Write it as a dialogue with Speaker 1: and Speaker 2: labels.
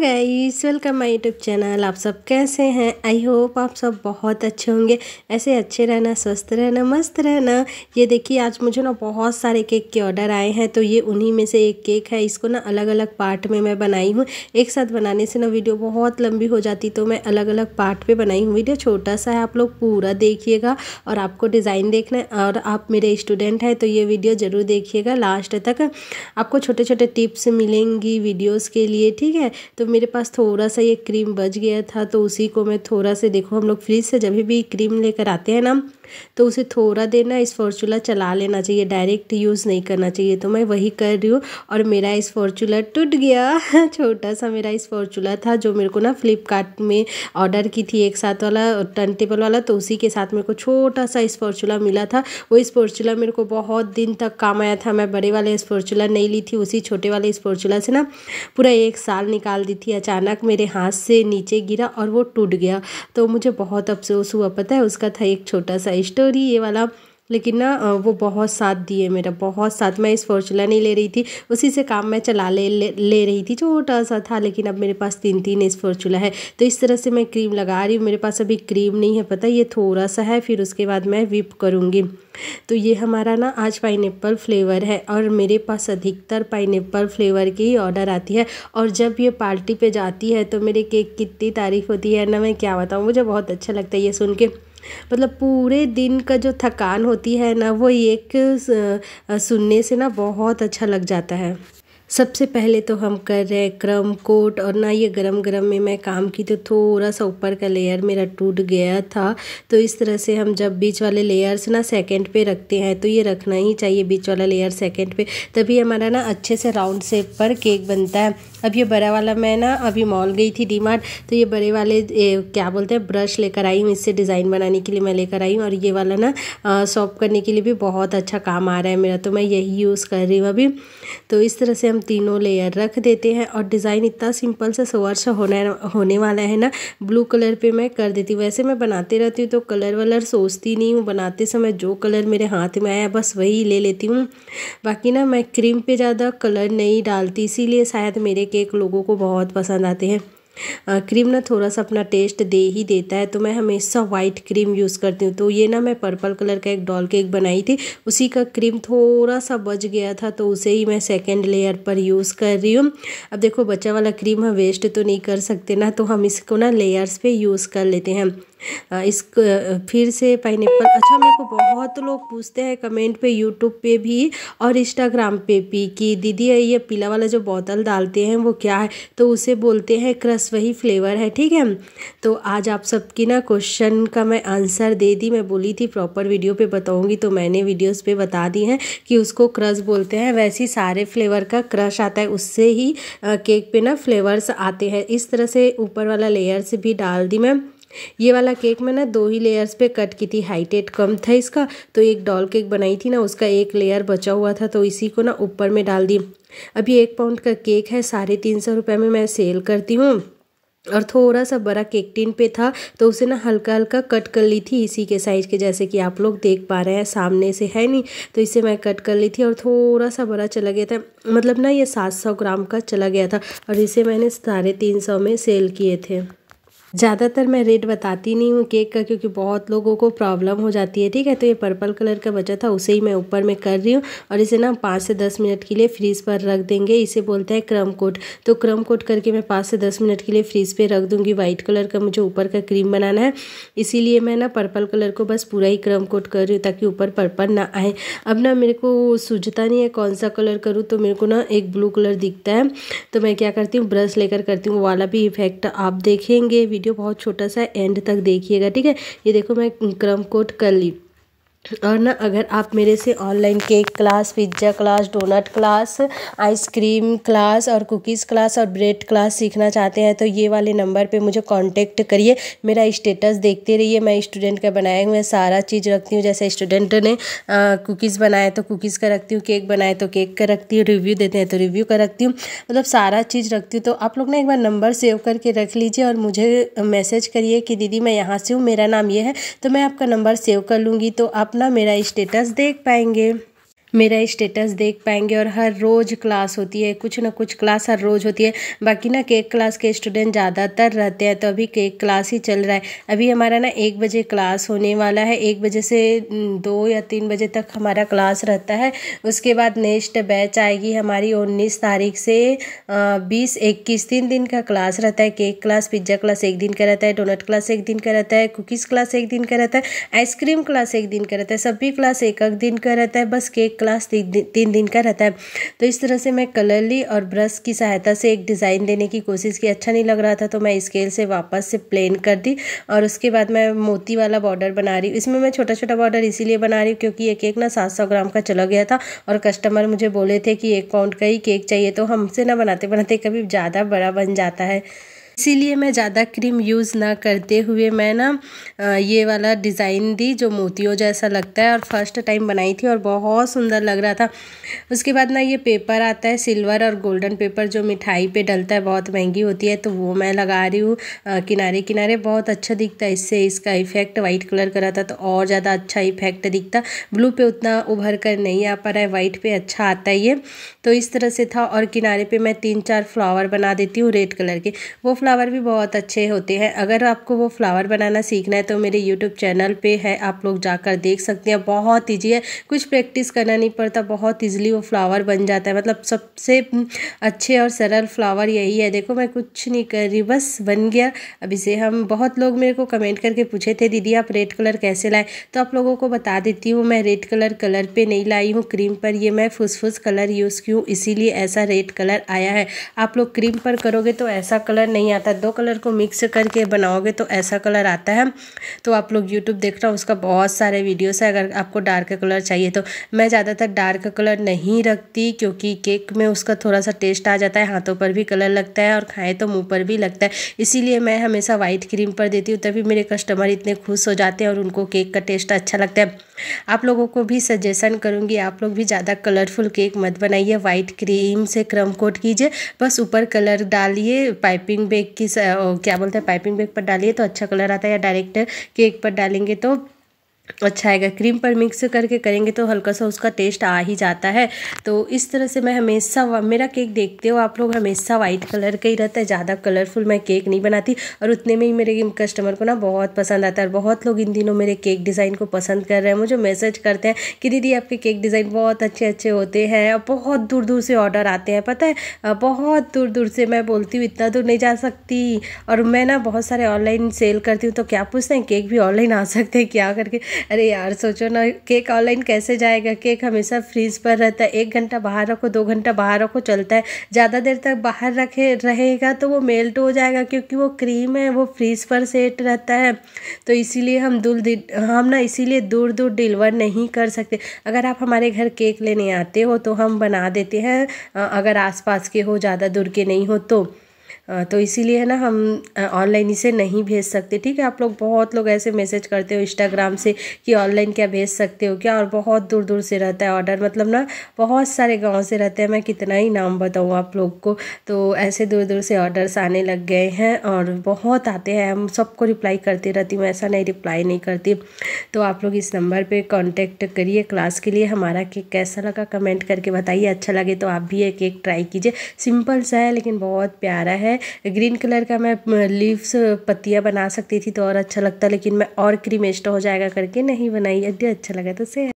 Speaker 1: guys welcome my YouTube channel आप सब कैसे हैं आई होप आप सब बहुत अच्छे होंगे ऐसे अच्छे रहना स्वस्थ रहना मस्त रहना ये देखिए आज मुझे ना बहुत सारे केक के ऑर्डर आए हैं तो ये उन्हीं में से एक केक है इसको ना अलग अलग पार्ट में मैं बनाई हूँ एक साथ बनाने से ना वीडियो बहुत लंबी हो जाती तो मैं अलग अलग पार्ट पर बनाई हूँ वीडियो छोटा सा है आप लोग पूरा देखिएगा और आपको डिज़ाइन देखना है और आप मेरे स्टूडेंट हैं तो ये वीडियो ज़रूर देखिएगा लास्ट तक आपको छोटे छोटे टिप्स मिलेंगी वीडियोज़ के लिए ठीक है तो मेरे पास थोड़ा सा ये क्रीम बच गया था तो उसी को मैं थोड़ा सा देखो हम लोग फ्रिज से जब भी क्रीम लेकर आते हैं ना तो उसे थोड़ा देर ना इस फॉर्चूला चला लेना चाहिए डायरेक्ट यूज़ नहीं करना चाहिए तो मैं वही कर रही हूँ और मेरा इस फॉर्चूला टूट गया छोटा सा मेरा इस फॉर्चूला था जो मेरे को ना फ्लिपकार्ट में ऑर्डर की थी एक साथ वाला टर्न टेबल वाला तो उसी के साथ मेरे को छोटा सा इस फॉर्चूला मिला था वो इस फॉर्चूला मेरे को बहुत दिन तक काम आया था मैं बड़े वाले इस फॉर्चूला नहीं ली थी उसी छोटे वाले इस फॉर्चूला से ना पूरा एक साल निकाल दी थी अचानक मेरे हाथ से नीचे गिरा और वो टूट गया तो मुझे बहुत अफसोस हुआ पता है उसका था एक छोटा सा स्टार स्टोरी ये वाला लेकिन ना वो बहुत साथ दिए मेरा बहुत साथ मैं इस फॉर्चुला नहीं ले रही थी उसी से काम मैं चला ले ले, ले रही थी छोटा सा था लेकिन अब मेरे पास तीन तीन इस फॉर्चुला है तो इस तरह से मैं क्रीम लगा रही हूँ मेरे पास अभी क्रीम नहीं है पता ये थोड़ा सा है फिर उसके बाद मैं विप करूँगी तो ये हमारा ना आज पाइन फ्लेवर है और मेरे पास अधिकतर पाइन फ्लेवर की ही ऑर्डर आती है और जब ये पार्टी पर जाती है तो मेरे केक कितनी तारीफ़ होती है ना मैं क्या बताऊँ मुझे बहुत अच्छा लगता है ये सुन के मतलब पूरे दिन का जो थकान होती है ना वो एक सुनने से ना बहुत अच्छा लग जाता है सबसे पहले तो हम कर रहे हैं क्रम कोट और ना ये गरम गरम में मैं काम की तो थोड़ा सा ऊपर का लेयर मेरा टूट गया था तो इस तरह से हम जब बीच वाले लेयर्स ना सेकंड पे रखते हैं तो ये रखना ही चाहिए बीच वाला लेयर सेकंड पे तभी हमारा ना अच्छे से राउंड शेप पर केक बनता है अब ये बड़ा वाला मैं ना अभी मॉल गई थी डी तो ये बड़े वाले ए, क्या बोलते हैं ब्रश लेकर आई हूँ इससे डिज़ाइन बनाने के लिए मैं लेकर आई हूँ और ये वाला ना सॉप करने के लिए भी बहुत अच्छा काम आ रहा है मेरा तो मैं यही यूज़ कर रही हूँ अभी तो इस तरह से हम हम तीनों लेयर रख देते हैं और डिज़ाइन इतना सिंपल से सोवर सा होने होने वाला है ना ब्लू कलर पे मैं कर देती हूँ वैसे मैं बनाते रहती हूँ तो कलर वलर सोचती नहीं हूँ बनाते समय जो कलर मेरे हाथ में आया बस वही ले लेती हूँ बाकी ना मैं क्रीम पे ज़्यादा कलर नहीं डालती इसीलिए शायद मेरे केक लोगों को बहुत पसंद आते हैं क्रीम ना थोड़ा सा अपना टेस्ट दे ही देता है तो मैं हमेशा वाइट क्रीम यूज़ करती हूँ तो ये ना मैं पर्पल कलर का एक डॉल केक बनाई थी उसी का क्रीम थोड़ा सा बच गया था तो उसे ही मैं सेकेंड लेयर पर यूज़ कर रही हूँ अब देखो बच्चा वाला क्रीम हम वेस्ट तो नहीं कर सकते ना तो हम इसको ना लेयर्स पर यूज़ कर लेते हैं इस फिर से पाइन अच्छा मेरे को बहुत लोग पूछते हैं कमेंट पे यूट्यूब पे भी और इंस्टाग्राम पे भी कि दीदी ये पीला वाला जो बोतल डालते हैं वो क्या है तो उसे बोलते हैं क्रस वही फ्लेवर है ठीक है तो आज आप सबकी ना क्वेश्चन का मैं आंसर दे दी मैं बोली थी प्रॉपर वीडियो पे बताऊंगी तो मैंने वीडियोस पे बता दी हैं कि उसको क्रश बोलते हैं वैसे ही सारे फ्लेवर का क्रश आता है उससे ही केक पे ना फ्लेवर्स आते हैं इस तरह से ऊपर वाला लेयर्स भी डाल दी मैं ये वाला केक मैंने ना दो ही लेयर्स पे कट की थी हाइटेड कम था इसका तो एक डॉल केक बनाई थी ना उसका एक लेयर बचा हुआ था तो इसी को ना ऊपर में डाल दी अभी एक पाउंड का केक है साढ़े तीन सौ रुपये में मैं सेल करती हूँ और थोड़ा सा बड़ा केक टिन पे था तो उसे ना हल्का हल्का कट कर ली थी इसी के साइज़ के जैसे कि आप लोग देख पा रहे हैं सामने से है नहीं तो इसे मैं कट कर ली थी और थोड़ा सा बड़ा चला गया था मतलब ना ये सात सौ ग्राम का चला गया था और इसे मैंने साढ़े तीन सौ में सेल किए थे ज़्यादातर मैं रेड बताती नहीं हूँ केक का क्योंकि बहुत लोगों को प्रॉब्लम हो जाती है ठीक है तो ये पर्पल कलर का बचा था उसे ही मैं ऊपर में कर रही हूँ और इसे ना पाँच से दस मिनट के लिए फ्रीज़ पर रख देंगे इसे बोलते हैं क्रम कोट तो क्रम कोट करके मैं पाँच से दस मिनट के लिए फ्रीज़ पर रख दूँगी वाइट कलर का मुझे ऊपर का क्रीम बनाना है इसीलिए मैं ना पर्पल कलर को बस पूरा ही क्रम कोट कर रही हूँ ताकि ऊपर पर्पल ना आए अब ना मेरे को सूझता नहीं है कौन सा कलर करूँ तो मेरे को ना एक ब्लू कलर दिखता है तो मैं क्या करती हूँ ब्रश लेकर करती हूँ वाला भी इफेक्ट आप देखेंगे वीडियो बहुत छोटा सा एंड तक देखिएगा ठीक है ये देखो मैं क्रम कोट कर ली और ना अगर आप मेरे से online cake class pizza class donut class ice cream class और कुकीज़ क्लास और ब्रेड क्लास सीखना चाहते हैं तो ये वाले नंबर पे मुझे कांटेक्ट करिए मेरा स्टेटस देखते रहिए मैं स्टूडेंट का बनाए हुए सारा चीज़ रखती हूँ जैसे स्टूडेंट ने कुकीज़ बनाए तो कुकीज़ का रखती हूँ केक बनाए तो केक का रखती हूँ रिव्यू देते हैं तो रिव्यू का रखती हूँ मतलब सारा चीज़ रखती हूँ तो आप लोग ना एक बार नंबर सेव करके रख लीजिए और मुझे मैसेज करिए कि दीदी मैं यहाँ से हूँ मेरा नाम ये है तो मैं आपका नंबर सेव कर लूँगी तो आप अपना मेरा स्टेटस देख पाएंगे मेरा स्टेटस देख पाएंगे और हर रोज़ क्लास होती है कुछ ना कुछ क्लास हर रोज़ होती है बाकी ना केक क्लास के स्टूडेंट ज़्यादातर रहते हैं तो अभी केक क्लास ही चल रहा है अभी हमारा ना एक बजे क्लास होने वाला है एक बजे से दो या तीन बजे तक हमारा क्लास रहता है उसके बाद नेक्स्ट बैच आएगी हमारी उन्नीस तारीख से बीस इक्कीस तीन दिन का क्लास रहता है केक क्लास पिज्ज़ा क्लास एक दिन का रहता है डोनट क्लास एक दिन का रहता है कुकीज़ क्लास एक दिन का रहता है आइसक्रीम क्लास एक दिन का रहता है सभी क्लास एक एक दिन का रहता है बस केक क्लास तीन दिन तीन दिन का रहता है तो इस तरह से मैं कलर ली और ब्रश की सहायता से एक डिज़ाइन देने की कोशिश की अच्छा नहीं लग रहा था तो मैं स्केल से वापस से प्लेन कर दी और उसके बाद मैं मोती वाला बॉर्डर बना रही हूँ इसमें मैं छोटा छोटा बॉर्डर इसीलिए बना रही हूँ क्योंकि एक केक ना सात सौ ग्राम का चला गया था और कस्टमर मुझे बोले थे कि एक पाउंड का ही केक चाहिए तो हमसे ना बनाते बनाते कभी ज़्यादा बड़ा बन जाता है इसीलिए मैं ज़्यादा क्रीम यूज़ ना करते हुए मैं ना ये वाला डिज़ाइन दी जो मोतियों जैसा लगता है और फर्स्ट टाइम बनाई थी और बहुत सुंदर लग रहा था उसके बाद ना ये पेपर आता है सिल्वर और गोल्डन पेपर जो मिठाई पे डलता है बहुत महंगी होती है तो वो मैं लगा रही हूँ किनारे किनारे बहुत अच्छा दिखता है इससे इसका इफेक्ट वाइट कलर का था तो और ज़्यादा अच्छा इफेक्ट दिखता ब्लू पे उतना उभर कर नहीं आ पा रहा है वाइट पे अच्छा आता है ये तो इस तरह से था और किनारे पे मैं तीन चार फ्लावर बना देती हूँ रेड कलर के वो फ्लावर भी बहुत अच्छे होते हैं अगर आपको वो फ्लावर बनाना सीखना है तो मेरे यूट्यूब चैनल पे है आप लोग जाकर देख सकते हैं बहुत ईजी है कुछ प्रैक्टिस करना नहीं पड़ता बहुत ईजिली वो फ्लावर बन जाता है मतलब सबसे हम्म, अच्छे और सरल फ्लावर यही है देखो मैं कुछ नहीं कर रही बस बन गया अभी से हम बहुत लोग मेरे को कमेंट करके पूछे थे दीदी आप रेड कलर कैसे लाए तो आप लोगों को बता देती हूँ मैं रेड कलर कलर पर नहीं लाई हूँ क्रीम पर ये मैं फुसफुस कलर यूज़ की हूँ इसीलिए ऐसा रेड कलर आया है आप लोग क्रीम पर करोगे तो ऐसा कलर नहीं आता दो कलर को मिक्स करके बनाओगे तो ऐसा कलर आता है तो आप लोग यूट्यूब देख रहे हो उसका बहुत सारे वीडियोस है अगर आपको डार्क कलर चाहिए तो मैं ज़्यादातर डार्क कलर नहीं रखती क्योंकि केक में उसका थोड़ा सा टेस्ट आ जाता है हाथों पर भी कलर लगता है और खाएँ तो मुँह पर भी लगता है इसीलिए मैं हमेशा वाइट क्रीम पर देती हूँ तभी मेरे कस्टमर इतने खुश हो जाते हैं और उनको केक का टेस्ट अच्छा लगता है आप लोगों को भी सजेशन करूंगी आप लोग भी ज़्यादा कलरफुल केक मत बनाइए वाइट क्रीम से क्रम कोट कीजिए बस ऊपर कलर डालिए पाइपिंग बैग की क्या बोलते हैं पाइपिंग बैग पर डालिए तो अच्छा कलर आता है या डायरेक्ट केक पर डालेंगे तो अच्छा आएगा क्रीम पर मिक्स करके करेंगे तो हल्का सा उसका टेस्ट आ ही जाता है तो इस तरह से मैं हमेशा मेरा केक देखते हो आप लोग हमेशा वाइट कलर का ही रहता है ज़्यादा कलरफुल मैं केक नहीं बनाती और उतने में ही मेरे कस्टमर को ना बहुत पसंद आता है और बहुत लोग इन दिनों मेरे केक डिज़ाइन को पसंद कर रहे हैं मुझे मैसेज करते हैं कि दीदी आपके केक डिज़ाइन बहुत अच्छे अच्छे होते हैं और बहुत दूर दूर से ऑर्डर आते हैं पता है बहुत दूर दूर से मैं बोलती हूँ इतना दूर नहीं जा सकती और मैं ना बहुत सारे ऑनलाइन सेल करती हूँ तो क्या पूछते हैं केक भी ऑनलाइन आ सकते हैं क्या करके अरे यार सोचो ना केक ऑनलाइन कैसे जाएगा केक हमेशा फ्रीज पर रहता है एक घंटा बाहर रखो दो घंटा बाहर रखो चलता है ज़्यादा देर तक बाहर रखे रहेगा तो वो मेल्ट हो जाएगा क्योंकि वो क्रीम है वो फ्रीज पर सेट रहता है तो इसीलिए हम दूर हम ना इसीलिए दूर दूर डिलीवर नहीं कर सकते अगर आप हमारे घर केक लेने आते हो तो हम बना देते हैं अगर आसपास के हो ज़्यादा दूर के नहीं हो तो तो इसीलिए है ना हम ऑनलाइन इसे नहीं भेज सकते ठीक है आप लोग बहुत लोग ऐसे मैसेज करते हो इंस्टाग्राम से कि ऑनलाइन क्या भेज सकते हो क्या और बहुत दूर दूर से रहता है ऑर्डर मतलब ना बहुत सारे गाँव से रहते हैं मैं कितना ही नाम बताऊँ आप लोग को तो ऐसे दूर दूर से ऑर्डर्स आने लग गए हैं और बहुत आते हैं हम सबको रिप्लाई करती रहती हूँ ऐसा नहीं रिप्लाई नहीं करती तो आप लोग इस नंबर पर कॉन्टेक्ट करिए क्लास के लिए हमारा केक कैसा लगा कमेंट करके बताइए अच्छा लगे तो आप भी ये केक ट्राई कीजिए सिंपल सा है लेकिन बहुत प्यारा है ग्रीन कलर का मैं लीव्स पत्तियाँ बना सकती थी तो और अच्छा लगता लेकिन मैं और क्रीम हो जाएगा करके नहीं बनाई यदि अच्छा लगा तो से